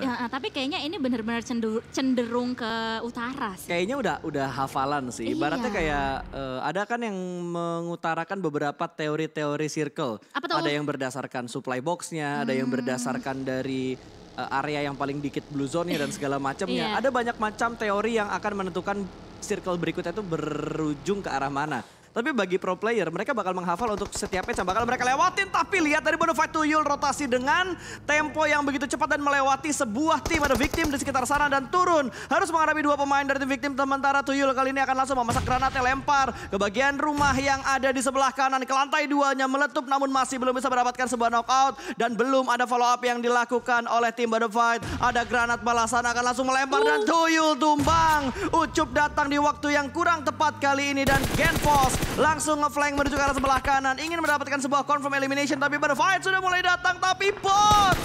Ya, eh, tapi kayaknya ini benar-benar cenderung ke utara sih. Kayaknya udah udah hafalan sih. Iya. kayak uh, ada kan yang mengutarakan beberapa teori-teori circle. Apa Ada yang berdasarkan supply boxnya, hmm. ada yang hmm. berdasarkan dari uh, area yang paling dikit blue zone-nya dan segala macamnya. iya. Ada banyak macam teori yang akan menentukan circle berikutnya itu berujung ke arah mana. Tapi bagi pro player, mereka bakal menghafal untuk setiap match yang bakal mereka lewatin. Tapi lihat dari Bonafide Tuyul rotasi dengan tempo yang begitu cepat dan melewati sebuah tim. Ada victim di sekitar sana dan turun. Harus menghadapi dua pemain dari tim victim. Sementara Tuyul kali ini akan langsung memasak granatnya lempar ke bagian rumah yang ada di sebelah kanan. Ke lantai duanya meletup namun masih belum bisa mendapatkan sebuah knockout. Dan belum ada follow up yang dilakukan oleh tim Bonafide. Ada granat balasan akan langsung melempar dan uh. Tuyul tumbang. Ucup datang di waktu yang kurang tepat kali ini dan Genfos Langsung ngeflank menuju ke arah sebelah kanan. Ingin mendapatkan sebuah confirm elimination. Tapi pada fight sudah mulai datang. Tapi bot,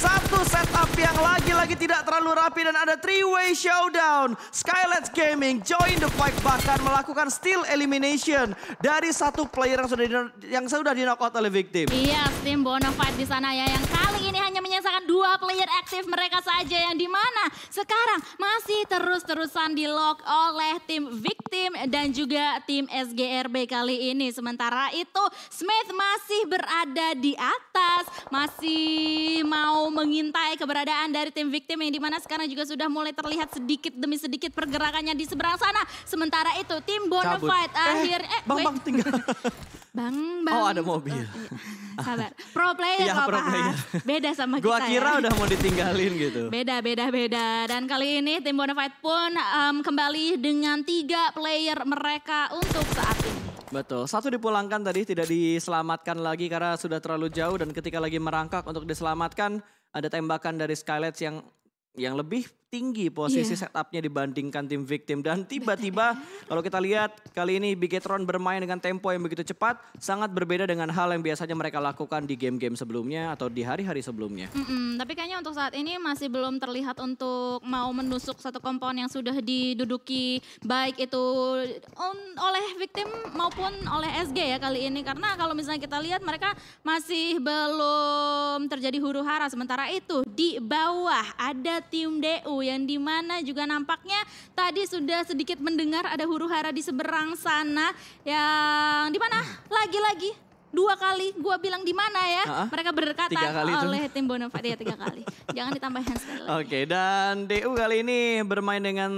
Satu setup yang lagi-lagi tidak terlalu rapi dan ada three-way showdown. Skylight Gaming join the fight bahkan melakukan steal elimination dari satu player yang sudah di, yang sudah di knockout oleh victim. Iya, yes, tim Bonafide di sana ya yang kali ini hanya menyisakan dua player aktif mereka saja yang dimana sekarang masih terus-terusan di lock oleh tim victim dan juga tim SGS. DRB kali ini. Sementara itu Smith masih berada di atas, masih mau mengintai keberadaan dari tim victim yang dimana sekarang juga sudah mulai terlihat sedikit demi sedikit pergerakannya di seberang sana. Sementara itu tim Bonafide akhir eh, eh bang, bang tinggal. Bang, bang. Oh ada mobil. Oh, iya. Sabar. Pro player ya, pro player. Beda sama Gua kita Gua kira ya. udah mau ditinggalin gitu. Beda, beda, beda. Dan kali ini tim Bonafide pun um, kembali dengan tiga player mereka untuk saat ini. Betul, satu dipulangkan tadi tidak diselamatkan lagi karena sudah terlalu jauh dan ketika lagi merangkak untuk diselamatkan ada tembakan dari Skylights yang yang lebih tinggi posisi yeah. setupnya dibandingkan tim victim dan tiba-tiba kalau kita lihat kali ini Bigetron bermain dengan tempo yang begitu cepat sangat berbeda dengan hal yang biasanya mereka lakukan di game-game sebelumnya atau di hari-hari sebelumnya. Mm -mm, tapi kayaknya untuk saat ini masih belum terlihat untuk mau menusuk satu kompon yang sudah diduduki baik itu on, oleh victim maupun oleh SG ya kali ini karena kalau misalnya kita lihat mereka masih belum terjadi huru hara. Sementara itu di bawah ada tim DU yang di mana juga nampaknya tadi sudah sedikit mendengar ada huru hara di seberang sana yang di mana lagi-lagi dua kali gue bilang di mana ya Hah? mereka berdekatan oleh itu. tim Bonafide ya tiga kali jangan ditambahkan hands oke okay, dan DU kali ini bermain dengan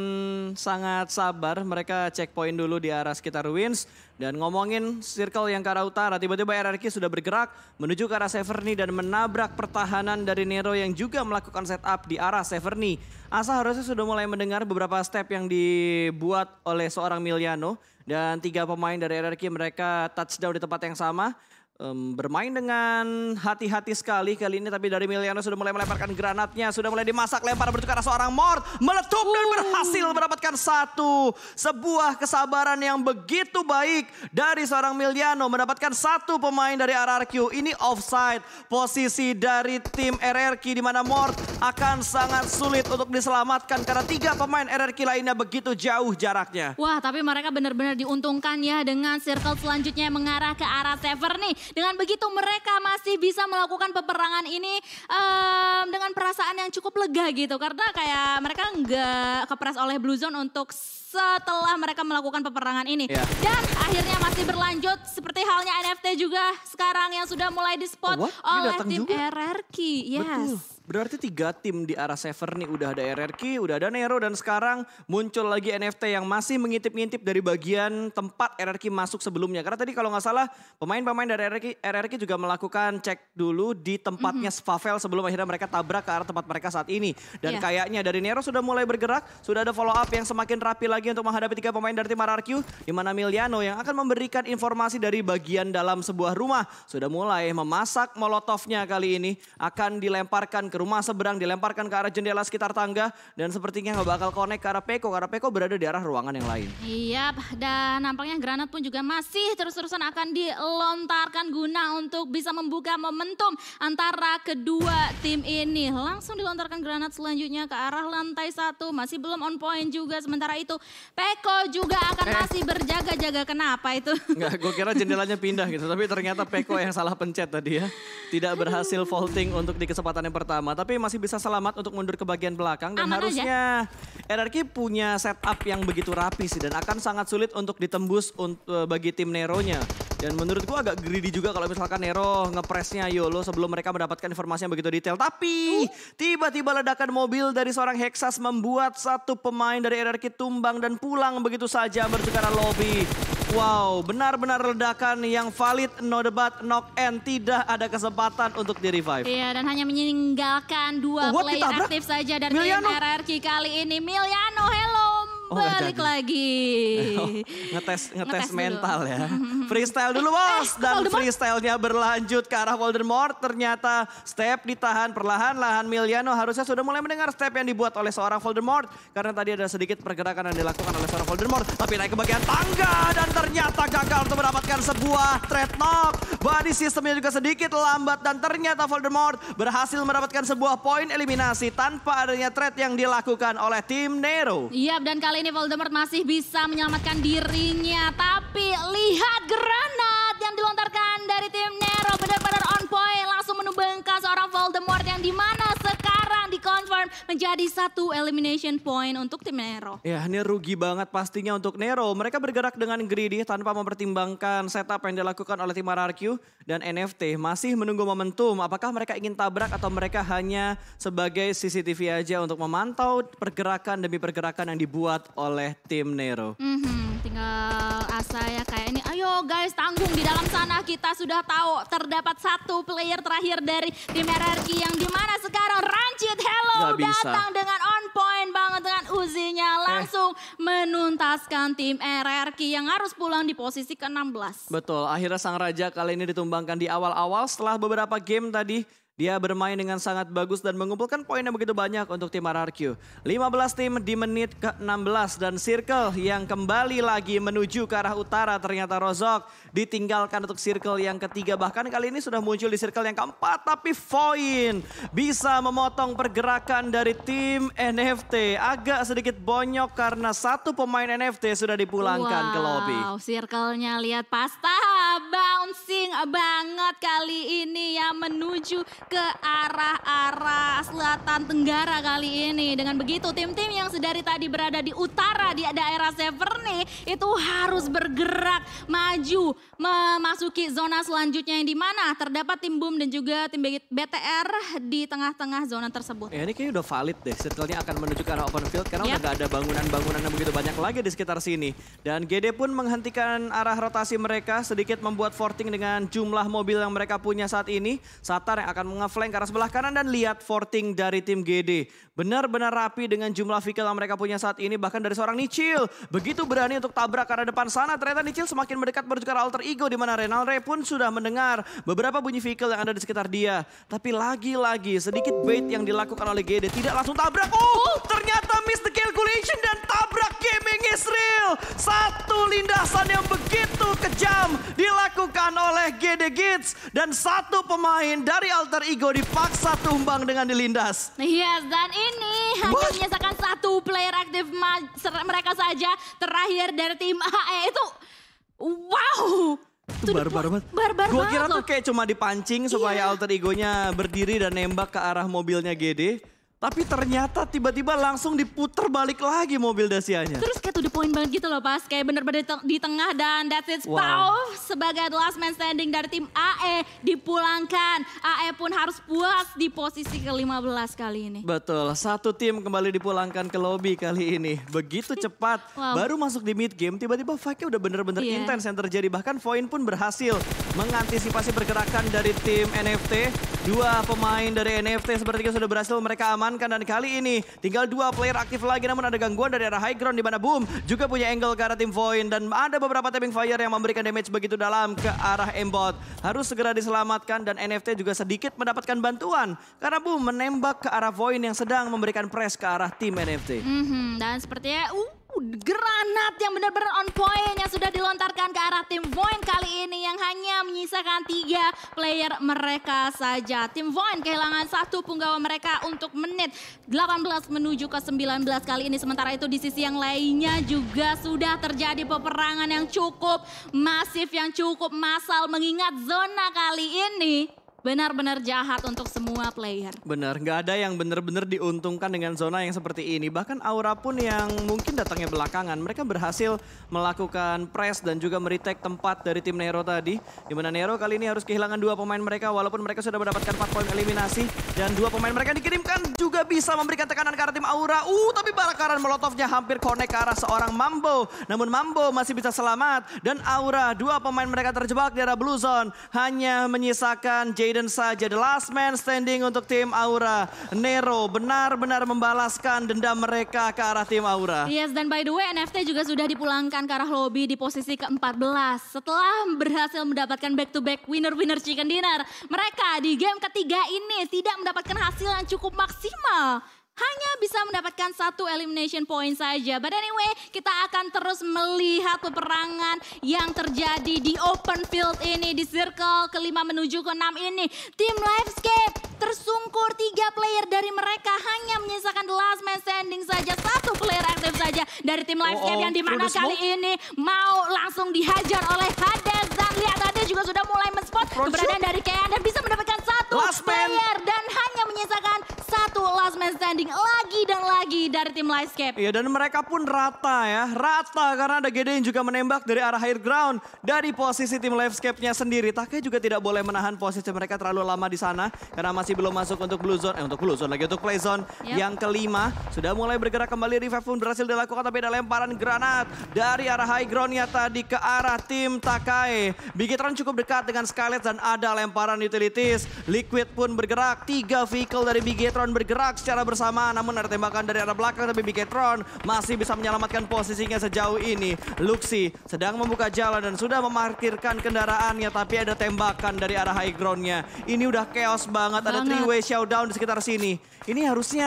sangat sabar mereka cek poin dulu di arah sekitar Wins dan ngomongin circle yang ke arah utara, tiba-tiba RRQ sudah bergerak menuju ke arah Severny dan menabrak pertahanan dari Nero yang juga melakukan setup di arah Severny. Asa harusnya sudah mulai mendengar beberapa step yang dibuat oleh seorang Miliano. Dan tiga pemain dari RRQ mereka touchdown di tempat yang sama um, bermain dengan hati-hati sekali kali ini. Tapi dari Miliano sudah mulai melemparkan granatnya. Sudah mulai dimasak lempar bertukar seorang Mort. Meletup dan uh. berhasil mendapatkan satu. Sebuah kesabaran yang begitu baik dari seorang Miliano. Mendapatkan satu pemain dari RRQ. Ini offside posisi dari tim RRQ. di mana Mort akan sangat sulit untuk diselamatkan. Karena tiga pemain RRQ lainnya begitu jauh jaraknya. Wah tapi mereka benar-benar diuntungkan ya dengan circle selanjutnya yang mengarah ke arah Sever nih dengan begitu mereka masih bisa melakukan peperangan ini um, dengan perasaan yang cukup lega gitu. Karena kayak mereka nggak kepres oleh Blue Zone untuk setelah mereka melakukan peperangan ini. Yeah. Dan akhirnya masih berlanjut seperti halnya NFT juga sekarang yang sudah mulai dispot oh, oleh tim juga? RRQ. Yes. Betul. Berarti tiga tim di arah Sever nih udah ada RRQ, udah ada Nero dan sekarang muncul lagi NFT yang masih mengintip-ngintip dari bagian tempat RRQ masuk sebelumnya. Karena tadi kalau nggak salah pemain-pemain dari RRQ, RRQ juga melakukan cek dulu di tempatnya mm -hmm. Favel sebelum akhirnya mereka tabrak ke arah tempat mereka saat ini. Dan yeah. kayaknya dari Nero sudah mulai bergerak, sudah ada follow up yang semakin rapi lagi lagi untuk menghadapi tiga pemain dari tim RRQ. Di mana Miliano yang akan memberikan informasi dari bagian dalam sebuah rumah. Sudah mulai memasak molotovnya kali ini. Akan dilemparkan ke rumah seberang, dilemparkan ke arah jendela sekitar tangga. Dan sepertinya nggak bakal konek ke arah Peko. Karena Peko berada di arah ruangan yang lain. Iya, dan nampaknya granat pun juga masih terus-terusan akan dilontarkan guna untuk bisa membuka momentum antara kedua tim ini. Langsung dilontarkan granat selanjutnya ke arah lantai satu. Masih belum on point juga. Sementara itu Peko juga akan eh. masih berjaga-jaga. Kenapa itu? Enggak, gue kira jendelanya pindah gitu. Tapi ternyata Peko yang salah pencet tadi ya. Tidak berhasil vaulting untuk di kesempatan yang pertama. Tapi masih bisa selamat untuk mundur ke bagian belakang. Dan Aman harusnya aja. RRQ punya setup yang begitu rapi sih. Dan akan sangat sulit untuk ditembus untuk, eh, bagi tim Nero-nya. Dan menurut gua agak greedy juga kalau misalkan Nero ngepresnya Yolo sebelum mereka mendapatkan informasi yang begitu detail. Tapi uh. tiba-tiba ledakan mobil dari seorang Hexas membuat satu pemain dari RRQ tumbang dan pulang begitu saja menuju lobby. Wow, benar-benar ledakan yang valid, no debat, knock and tidak ada kesempatan untuk di revive. Iya, dan hanya meninggalkan dua What, player aktif saja dari Miliano. RRQ kali ini. Miliano, hello! oh, balik lagi. Oh, ngetes, ngetes ngetes mental dulu. ya. Freestyle dulu bos eh, dan freestylenya berlanjut ke arah Voldemort. Ternyata step ditahan perlahan-lahan. Miliano harusnya sudah mulai mendengar step yang dibuat oleh seorang Voldemort karena tadi ada sedikit pergerakan yang dilakukan oleh seorang Voldemort. Tapi naik ke bagian tangga dan ternyata gagal untuk mendapatkan sebuah threat knock. Body sistemnya juga sedikit lambat dan ternyata Voldemort berhasil mendapatkan sebuah poin eliminasi tanpa adanya threat yang dilakukan oleh tim Nero. Iya dan kali ini Voldemort masih bisa menyelamatkan dirinya. Tapi lihat granat yang dilontarkan dari tim Nero. Benar-benar on point. Langsung menumbangkan seorang Voldemort yang dimana menjadi satu elimination point untuk tim Nero. Ya ini rugi banget pastinya untuk Nero. Mereka bergerak dengan greedy tanpa mempertimbangkan setup yang dilakukan oleh tim RRQ dan NFT. Masih menunggu momentum apakah mereka ingin tabrak atau mereka hanya sebagai CCTV aja untuk memantau pergerakan demi pergerakan yang dibuat oleh tim Nero. Mm -hmm tinggal Asa ya kayak ini. Ayo guys tanggung di dalam sana kita sudah tahu terdapat satu player terakhir dari tim RRQ yang dimana sekarang Rancid Hello datang dengan on point banget dengan uzinya eh. langsung eh. menuntaskan tim RRQ yang harus pulang di posisi ke-16. Betul akhirnya Sang Raja kali ini ditumbangkan di awal-awal setelah beberapa game tadi dia bermain dengan sangat bagus dan mengumpulkan poin yang begitu banyak untuk tim RRQ. 15 tim di menit ke-16 dan Circle yang kembali lagi menuju ke arah utara ternyata Rozok ditinggalkan untuk Circle yang ketiga. Bahkan kali ini sudah muncul di Circle yang keempat tapi Foin bisa memotong pergerakan dari tim NFT. Agak sedikit bonyok karena satu pemain NFT sudah dipulangkan wow, ke lobby. Wow, Circle-nya lihat pasta bouncing banget kali ini yang menuju ke arah-arah selatan tenggara kali ini. Dengan begitu tim-tim yang sedari tadi berada di utara di daerah Severne itu harus bergerak maju memasuki zona selanjutnya yang di mana terdapat tim Boom dan juga tim BTR di tengah-tengah zona tersebut. Ya ini kayaknya udah valid deh circle akan menuju ke arah open field karena yep. Ya. udah gak ada bangunan-bangunan yang begitu banyak lagi di sekitar sini. Dan GD pun menghentikan arah rotasi mereka sedikit membuat forting dengan jumlah mobil yang mereka punya saat ini. Satar yang akan ngeflank ke arah sebelah kanan dan lihat forting dari tim GD. Benar-benar rapi dengan jumlah vehicle yang mereka punya saat ini. Bahkan dari seorang Nichil. Begitu berani untuk tabrak ke arah depan sana. Ternyata Nichil semakin mendekat menuju ke alter ego. di mana Renal Ray pun sudah mendengar beberapa bunyi vehicle yang ada di sekitar dia. Tapi lagi-lagi sedikit bait yang dilakukan oleh GD. Tidak langsung tabrak. Oh ternyata miss the calculation dan tabrak Gaming Israel. Satu lindasan yang begitu kejam dilakukan oleh GD Gates. Dan satu pemain dari alter alter ego dipaksa tumbang dengan dilindas. Yes, dan ini hanya menyisakan satu player aktif mereka saja terakhir dari tim AE itu wow. Itu barbar banget. Barbar Gua kira tuh kayak cuma dipancing supaya yeah. alter egonya berdiri dan nembak ke arah mobilnya GD. Tapi ternyata tiba-tiba langsung diputer balik lagi mobil Dacia-nya. Terus kayak to the point banget gitu loh pas. Kayak bener-bener di tengah dan that's it. Wow. Pau, sebagai last man standing dari tim AE dipulangkan. AE pun harus puas di posisi ke-15 kali ini. Betul. Satu tim kembali dipulangkan ke lobby kali ini. Begitu cepat. wow. Baru masuk di mid game tiba-tiba fight-nya udah bener-bener yeah. intens yang terjadi. Bahkan Voin pun berhasil mengantisipasi pergerakan dari tim NFT. Dua pemain dari NFT sepertinya sudah berhasil mereka aman dipertahankan dan kali ini tinggal dua player aktif lagi namun ada gangguan dari arah high ground di mana Boom juga punya angle ke arah tim Void dan ada beberapa tapping fire yang memberikan damage begitu dalam ke arah Embot. Harus segera diselamatkan dan NFT juga sedikit mendapatkan bantuan karena Boom menembak ke arah Void yang sedang memberikan press ke arah tim NFT. Mm -hmm, dan sepertinya uh granat yang benar-benar on point yang sudah dilontarkan ke arah tim Voin kali ini yang hanya menyisakan tiga player mereka saja. Tim Voin kehilangan satu punggawa mereka untuk menit 18 menuju ke 19 kali ini. Sementara itu di sisi yang lainnya juga sudah terjadi peperangan yang cukup masif, yang cukup massal mengingat zona kali ini benar-benar jahat untuk semua player. Benar, nggak ada yang benar-benar diuntungkan dengan zona yang seperti ini. Bahkan Aura pun yang mungkin datangnya belakangan, mereka berhasil melakukan press dan juga meritek tempat dari tim Nero tadi. Di mana Nero kali ini harus kehilangan dua pemain mereka walaupun mereka sudah mendapatkan 4 poin eliminasi. Dan dua pemain mereka dikirimkan juga bisa memberikan tekanan ke arah tim Aura. Uh, tapi barakaran Molotovnya hampir connect ke arah seorang Mambo. Namun Mambo masih bisa selamat. Dan Aura, dua pemain mereka terjebak di arah Blue Zone. Hanya menyisakan Jay dan saja. The last man standing untuk tim Aura. Nero benar-benar membalaskan dendam mereka ke arah tim Aura. Yes, dan by the way NFT juga sudah dipulangkan ke arah lobby di posisi ke-14. Setelah berhasil mendapatkan back-to-back winner-winner chicken dinner, mereka di game ketiga ini tidak mendapatkan hasil yang cukup maksimal hanya bisa mendapatkan satu elimination point saja. But anyway, kita akan terus melihat peperangan yang terjadi di open field ini, di circle kelima menuju ke enam ini. Tim Livescape tersungkur tiga player dari mereka hanya menyisakan the last man standing saja. Satu player aktif saja dari tim Livescape oh, oh. yang dimana kali ini mau langsung dihajar oleh Hades. Dan lihat Hades juga sudah mulai men-spot keberadaan dari Kean dan bisa mendapatkan satu last player. dari tim Lightscape. Iya dan mereka pun rata ya, rata karena ada Gede yang juga menembak dari arah high ground. Dari posisi tim Lightscape-nya sendiri, Take juga tidak boleh menahan posisi mereka terlalu lama di sana. Karena masih belum masuk untuk blue zone, eh untuk blue zone lagi, untuk play zone yep. yang kelima. Sudah mulai bergerak kembali, revive pun berhasil dilakukan tapi ada lemparan granat. Dari arah high ground-nya tadi ke arah tim Takai. Bigitron cukup dekat dengan Skylet dan ada lemparan utilities. Liquid pun bergerak, tiga vehicle dari Bigetron bergerak secara bersama namun ada tembakan dari arah belakang tapi Bigetron masih bisa menyelamatkan posisinya sejauh ini. Luxi sedang membuka jalan dan sudah memarkirkan kendaraannya tapi ada tembakan dari arah high groundnya. Ini udah chaos banget, banget. ada three way showdown di sekitar sini. Ini harusnya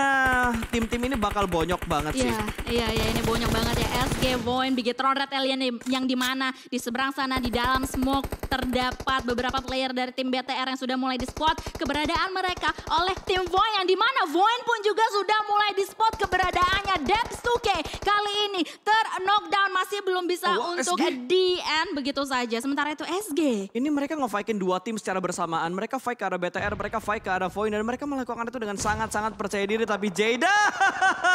tim-tim ini bakal bonyok banget iya, sih. Iya, iya, iya ini bonyok banget ya. SG, Voin, Bigetron, Red Alien yang di mana? Di seberang sana, di dalam smoke terdapat beberapa player dari tim BTR yang sudah mulai di spot keberadaan mereka oleh tim Voin yang di mana Voin pun juga sudah mulai di spot keberadaan keberadaannya Depsuke kali ini ter knockdown masih belum bisa oh, untuk DN begitu saja. Sementara itu SG. Ini mereka nge-fightin dua tim secara bersamaan. Mereka fight ke arah BTR, mereka fight ke arah Void dan mereka melakukan itu dengan sangat-sangat percaya diri tapi Jaden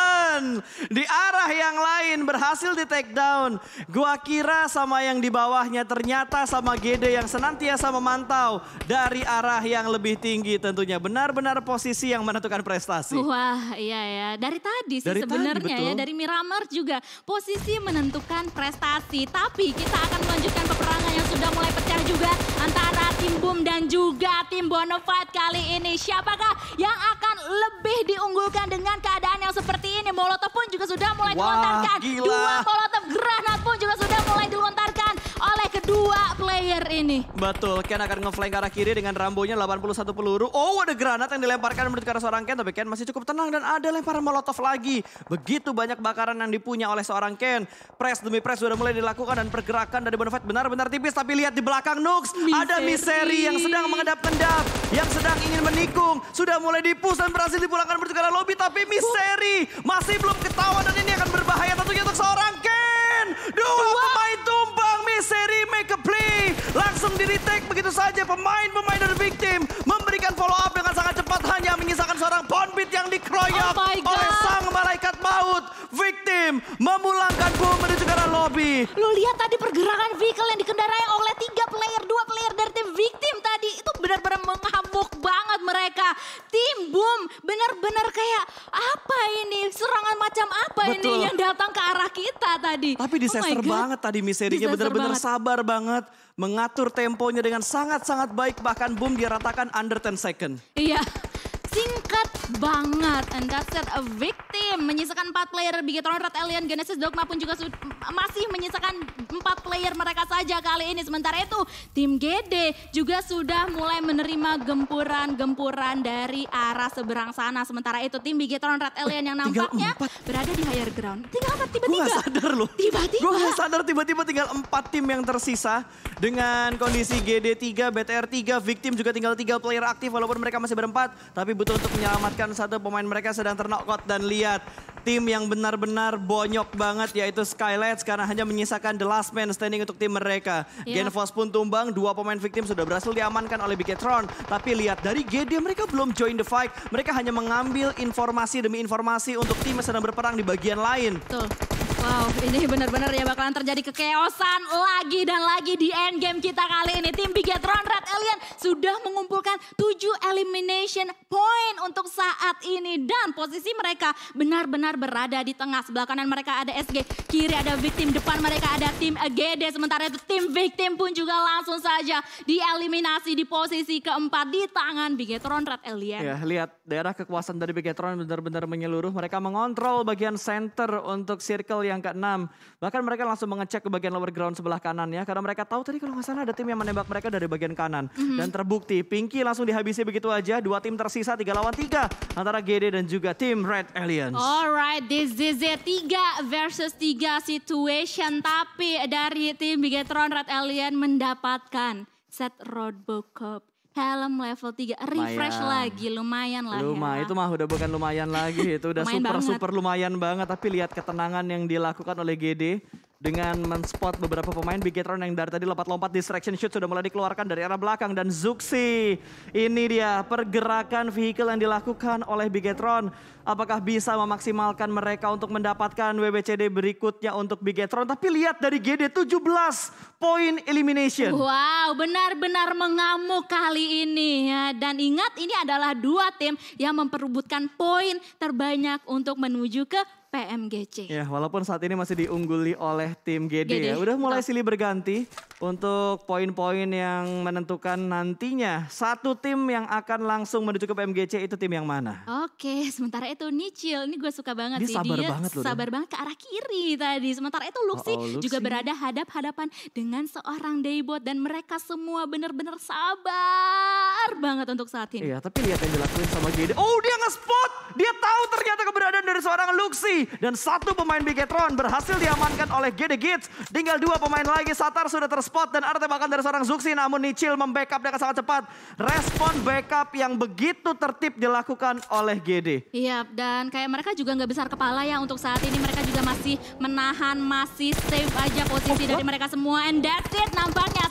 di arah yang lain berhasil di take down. Gua kira sama yang di bawahnya ternyata sama Gede yang senantiasa memantau dari arah yang lebih tinggi tentunya. Benar-benar posisi yang menentukan prestasi. Wah, iya ya. Dari tadi posisi dari sebenarnya tadi, ya dari Miramar juga. Posisi menentukan prestasi, tapi kita akan melanjutkan peperangan yang sudah mulai pecah juga antara tim Boom dan juga tim Bonafide kali ini. Siapakah yang akan lebih diunggulkan dengan keadaan yang seperti ini? Molotov pun juga sudah mulai dilontarkan. Dua Molotov granat pun juga ini. Betul, Ken akan ngeflank ke arah kiri dengan rambonya 81 peluru. Oh, ada granat yang dilemparkan menurut ke arah seorang Ken, tapi Ken masih cukup tenang dan ada lemparan molotov lagi. Begitu banyak bakaran yang dipunya oleh seorang Ken. Press demi press sudah mulai dilakukan dan pergerakan dari Bonafide benar-benar tipis. Tapi lihat di belakang Nux, Miseri. ada Miseri yang sedang mengedap-kendap, yang sedang ingin menikung. Sudah mulai dipus dan berhasil dipulangkan menurut ke arah lobby, tapi Miseri masih belum ketahuan dan ini akan berbahaya tentunya untuk seorang Ken. Dua, Dua. pemain seri make a play. Langsung di retake begitu saja. Pemain-pemain dari Big Team memberikan follow up dengan sangat cepat. Hanya menyisakan seorang Bonbit yang dikeroyok oh oleh sang malaikat maut. Victim memulangkan bom menuju ke arah lobby. Lu lihat tadi pergerakan vehicle yang di benar-benar kayak apa ini serangan macam apa Betul. ini yang datang ke arah kita tadi. Tapi oh disaster oh banget tadi miserinya benar-benar sabar banget mengatur temponya dengan sangat-sangat baik bahkan boom dia ratakan under 10 second. Iya. Singkat banget, and that's it, a victim. Menyisakan 4 player, Bigetron, Red Alien, Genesis, Dogma pun juga masih menyisakan mereka saja kali ini. Sementara itu tim GD juga sudah mulai menerima gempuran-gempuran dari arah seberang sana. Sementara itu tim Bigetron Red eh, Alien yang nampaknya berada di higher ground. Tinggal empat tiba-tiba. Gue sadar loh. Tiba-tiba. Gue gak sadar tiba-tiba tinggal empat tim yang tersisa. Dengan kondisi GD3, BTR3, Victim juga tinggal tiga player aktif walaupun mereka masih berempat. Tapi butuh untuk menyelamatkan satu pemain mereka sedang ternokot dan lihat tim yang benar-benar bonyok banget yaitu Skylights karena hanya menyisakan the last man standing untuk tim mereka. Yeah. Genfos pun tumbang, dua pemain victim sudah berhasil diamankan oleh Bigetron. Tapi lihat dari GD mereka belum join the fight, mereka hanya mengambil informasi demi informasi untuk tim yang sedang berperang di bagian lain. Betul. Wow, ini benar-benar ya bakalan terjadi kekeosan lagi dan lagi di end game kita kali ini. Tim Bigetron Red Alien sudah mengumpulkan 7 elimination point untuk saat ini. Dan posisi mereka benar-benar berada di tengah. Sebelah kanan mereka ada SG, kiri ada victim, depan mereka ada tim GD. Sementara itu tim victim pun juga langsung saja dieliminasi di posisi keempat di tangan Bigetron Red Alien. Ya, lihat daerah kekuasaan dari Bigetron benar-benar menyeluruh. Mereka mengontrol bagian center untuk circle yang ke keenam. Bahkan mereka langsung mengecek ke bagian lower ground sebelah kanan ya. Karena mereka tahu tadi kalau nggak salah ada tim yang menembak mereka dari bagian kanan. Mm -hmm. Dan terbukti Pinky langsung dihabisi begitu aja. Dua tim tersisa tiga lawan tiga antara GD dan juga tim Red Aliens. Alright, this is it. Tiga versus tiga situation. Tapi dari tim Bigetron Red Alien mendapatkan set roadbook cup. Helm level 3 refresh lumayan. lagi lumayan lah. Lumayan ya. itu mah udah bukan lumayan lagi itu udah lumayan super banget. super lumayan banget tapi lihat ketenangan yang dilakukan oleh GD dengan men-spot beberapa pemain Bigetron yang dari tadi lompat-lompat distraction shoot sudah mulai dikeluarkan dari arah belakang dan Zuxi ini dia pergerakan vehicle yang dilakukan oleh Bigetron apakah bisa memaksimalkan mereka untuk mendapatkan WBCD berikutnya untuk Bigetron tapi lihat dari GD 17 point elimination wow benar-benar mengamuk kali ini ya. dan ingat ini adalah dua tim yang memperebutkan poin terbanyak untuk menuju ke PMGC. Ya, walaupun saat ini masih diungguli oleh tim GD, GD. ya. Udah mulai silih berganti untuk poin-poin yang menentukan nantinya satu tim yang akan langsung menuju ke PMGC itu tim yang mana. Oke, sementara itu Nichil, ini gue suka banget Dia sih. Sabar Dia banget loh. Sabar dia. banget ke arah kiri tadi. Sementara itu Luxi, oh, oh, Luxi. juga berada hadap-hadapan dengan seorang Daybot dan mereka semua benar-benar sabar besar banget untuk saat ini. Iya, tapi lihat yang dilakuin sama Gede. Oh, dia nge-spot! Dia tahu ternyata keberadaan dari seorang Luxi. Dan satu pemain Bigetron berhasil diamankan oleh Gede Gates. Tinggal dua pemain lagi. Satar sudah terspot dan bahkan dari seorang Zuxi. Namun Nichil membackup dengan sangat cepat. Respon backup yang begitu tertib dilakukan oleh Gede. Iya, dan kayak mereka juga nggak besar kepala ya untuk saat ini. Mereka juga masih menahan, masih save aja posisi oh, dari mereka semua. And that's it nampaknya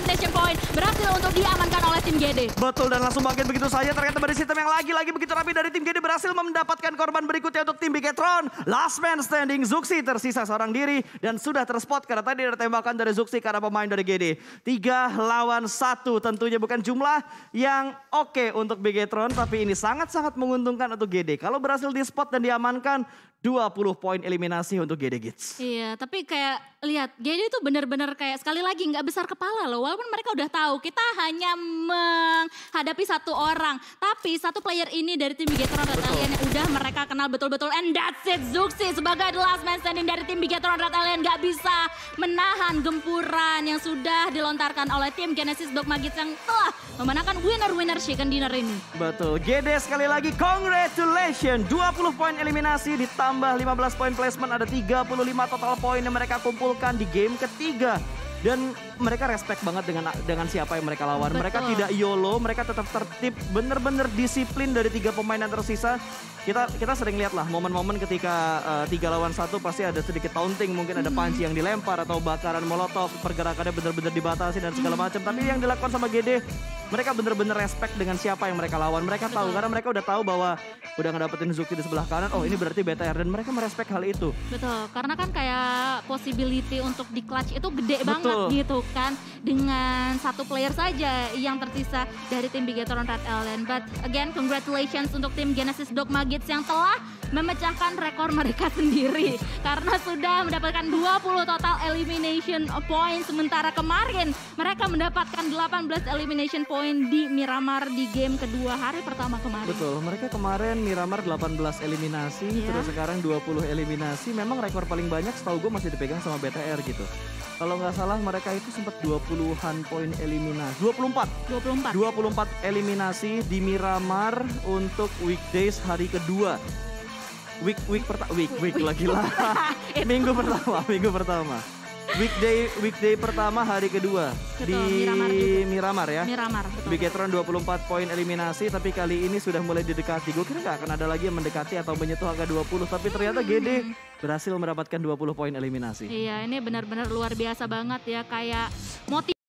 dan station point berhasil untuk diamankan oleh tim GD. Betul dan langsung bangkit begitu saja ternyata dari sistem yang lagi-lagi begitu rapi dari tim GD berhasil mendapatkan korban berikutnya untuk tim Bigetron. Last man standing Zuxi tersisa seorang diri dan sudah terspot karena tadi ada tembakan dari Zuxi karena pemain dari GD. Tiga lawan satu tentunya bukan jumlah yang oke okay untuk Bigetron tapi ini sangat-sangat menguntungkan untuk GD. Kalau berhasil di spot dan diamankan 20 poin eliminasi untuk GD Kids. Iya, tapi kayak lihat jadi itu benar-benar kayak sekali lagi nggak besar kepala loh walaupun mereka udah tahu kita hanya menghadapi satu orang tapi satu player ini dari tim Bigetron Red Alien yang udah mereka kenal betul-betul and that's it Zuxi sebagai the last man standing dari tim Bigetron Red Alien nggak bisa menahan gempuran yang sudah dilontarkan oleh tim Genesis Dogma Kids yang telah memenangkan winner-winner chicken dinner ini betul Gede sekali lagi congratulations 20 poin eliminasi ditambah 15 poin placement ada 35 total poin yang mereka kumpul menggolkan di game ketiga dan mereka respect banget dengan dengan siapa yang mereka lawan. Betul. Mereka tidak YOLO, mereka tetap tertib, bener-bener disiplin dari tiga pemain yang tersisa. Kita kita sering lihat lah momen-momen ketika uh, tiga lawan satu pasti ada sedikit taunting, mungkin ada hmm. panci yang dilempar atau bakaran molotov, pergerakannya bener-bener dibatasi dan segala hmm. macam. Tapi yang dilakukan sama GD mereka bener-bener respect dengan siapa yang mereka lawan. Mereka tahu karena mereka udah tahu bahwa udah ngedapetin Zuki di sebelah kanan oh ini berarti BTR dan mereka merespek hal itu betul karena kan kayak possibility untuk di clutch itu gede betul. banget gitu kan dengan satu player saja yang tersisa dari tim Bigetron Red Alien but again congratulations untuk tim Genesis Dogma gates yang telah memecahkan rekor mereka sendiri karena sudah mendapatkan 20 total elimination point sementara kemarin mereka mendapatkan 18 elimination point di Miramar di game kedua hari pertama kemarin. Betul, mereka kemarin Miramar 18 eliminasi yeah. terus sekarang 20 eliminasi. Memang rekor paling banyak setahu gue masih dipegang sama BTR gitu. Kalau nggak salah mereka itu sempat 20-an poin eliminasi. 24. 24. 24 eliminasi di Miramar untuk weekdays hari kedua week week pertama week week lagi lah minggu pertama minggu pertama weekday weekday pertama hari kedua Betul, di Miramar, juga. Miramar ya. Miramar. Bigetron 24 poin eliminasi tapi kali ini sudah mulai didekati. Gue kira kan akan ada lagi yang mendekati atau menyentuh angka 20 tapi ternyata Gede hmm. berhasil mendapatkan 20 poin eliminasi. Iya, ini benar-benar luar biasa banget ya kayak motif.